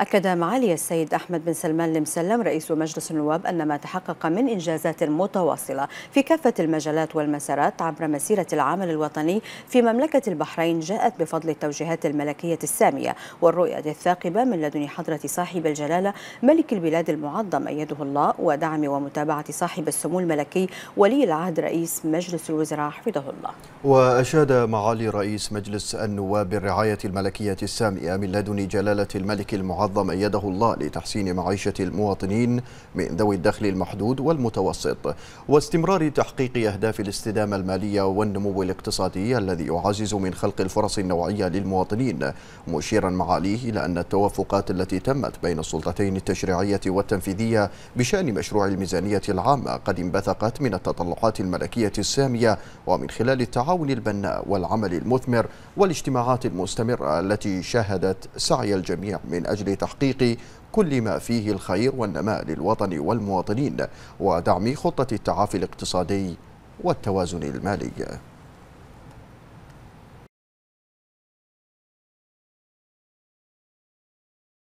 أكد معالي السيد أحمد بن سلمان المسلم رئيس مجلس النواب أن ما تحقق من إنجازات متواصلة في كافة المجالات والمسارات عبر مسيرة العمل الوطني في مملكة البحرين جاءت بفضل التوجيهات الملكية السامية والرؤية الثاقبة من لدن حضرة صاحب الجلالة ملك البلاد المعظم أيده الله ودعم ومتابعة صاحب السمو الملكي ولي العهد رئيس مجلس الوزراء حفظه الله وأشاد معالي رئيس مجلس النواب بالرعاية الملكية السامية من لدن جلالة الملك المعظم عظم يده الله لتحسين معيشة المواطنين من ذوي الدخل المحدود والمتوسط واستمرار تحقيق أهداف الاستدامة المالية والنمو الاقتصادي الذي يعزز من خلق الفرص النوعية للمواطنين مشيرا معاليه إلى أن التوافقات التي تمت بين السلطتين التشريعية والتنفيذية بشأن مشروع الميزانية العامة قد انبثقت من التطلعات الملكية السامية ومن خلال التعاون البناء والعمل المثمر والاجتماعات المستمرة التي شهدت سعي الجميع من أجل لتحقيق كل ما فيه الخير والنماء للوطن والمواطنين ودعم خطة التعافي الاقتصادي والتوازن المالي